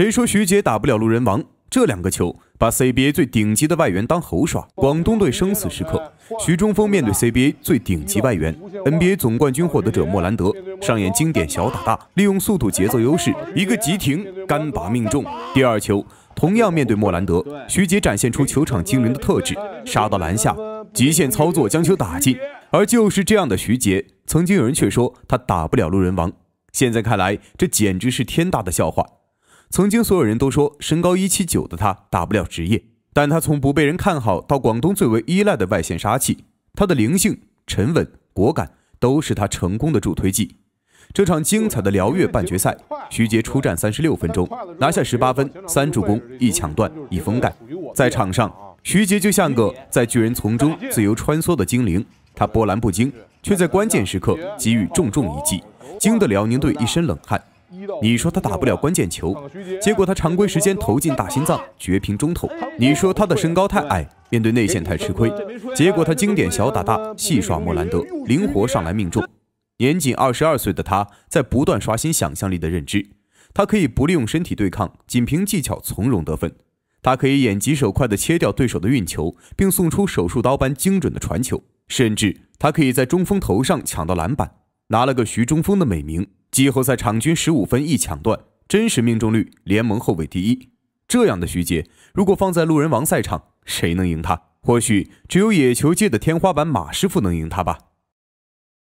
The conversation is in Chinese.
谁说徐杰打不了路人王？这两个球把 CBA 最顶级的外援当猴耍。广东队生死时刻，徐中锋面对 CBA 最顶级外援 NBA 总冠军获得者莫兰德，上演经典小打大，利用速度节奏优势，一个急停干拔命中。第二球同样面对莫兰德，徐杰展现出球场精灵的特质，杀到篮下，极限操作将球打进。而就是这样的徐杰，曾经有人却说他打不了路人王。现在看来，这简直是天大的笑话。曾经，所有人都说身高一七九的他打不了职业，但他从不被人看好到广东最为依赖的外线杀器，他的灵性、沉稳、果敢都是他成功的助推剂。这场精彩的辽越半决赛，徐杰出战三十六分钟，拿下十八分、三助攻、一抢断、一封盖。在场上，徐杰就像个在巨人丛中自由穿梭的精灵，他波澜不惊，却在关键时刻给予重重一击，惊得辽宁队一身冷汗。你说他打不了关键球，结果他常规时间投进大心脏绝平中投。你说他的身高太矮，面对内线太吃亏，结果他经典小打大戏耍莫兰德，灵活上来命中。年仅二十二岁的他在不断刷新想象力的认知。他可以不利用身体对抗，仅凭技巧从容得分。他可以眼疾手快地切掉对手的运球，并送出手术刀般精准的传球。甚至他可以在中锋头上抢到篮板，拿了个徐中锋的美名。季后赛场均十五分一抢断，真实命中率联盟后卫第一。这样的徐杰，如果放在路人王赛场，谁能赢他？或许只有野球界的天花板马师傅能赢他吧。